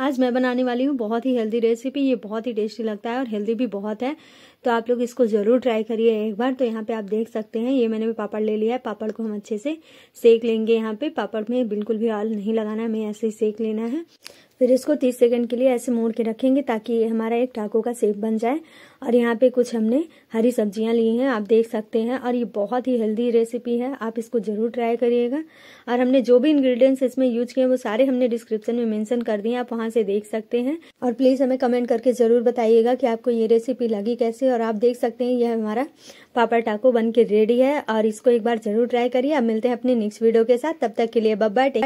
आज मैं बनाने वाली हूँ बहुत ही हेल्दी रेसिपी ये बहुत ही टेस्टी लगता है और हेल्दी भी बहुत है तो आप लोग इसको ज़रूर ट्राई करिए एक बार तो यहाँ पे आप देख सकते हैं ये मैंने भी पापड़ ले लिया है पापड़ को हम अच्छे से सेक लेंगे यहाँ पे पापड़ में बिल्कुल भी आल नहीं लगाना है हमें ऐसे ही सेक लेना है फिर इसको 30 सेकंड के लिए ऐसे मोड़ के रखेंगे ताकि हमारा एक टाको का सेप बन जाए और यहाँ पे कुछ हमने हरी सब्जियाँ ली हैं आप देख सकते हैं और ये बहुत ही हेल्दी रेसिपी है आप इसको ज़रूर ट्राई करिएगा और हमने जो भी इंग्रेडिएंट्स इसमें यूज किए हैं वो सारे हमने डिस्क्रिप्शन में मैंशन कर दिए आप वहाँ से देख सकते हैं और प्लीज़ हमें कमेंट करके ज़रूर बताइएगा कि आपको ये रेसिपी लगी कैसे और आप देख सकते हैं यह हमारा पापड़ टाको बन के रेडी है और इसको एक बार ज़रूर ट्राई करिए अब मिलते हैं अपने नेक्स्ट वीडियो के साथ तब तक के लिए बब्बा टेक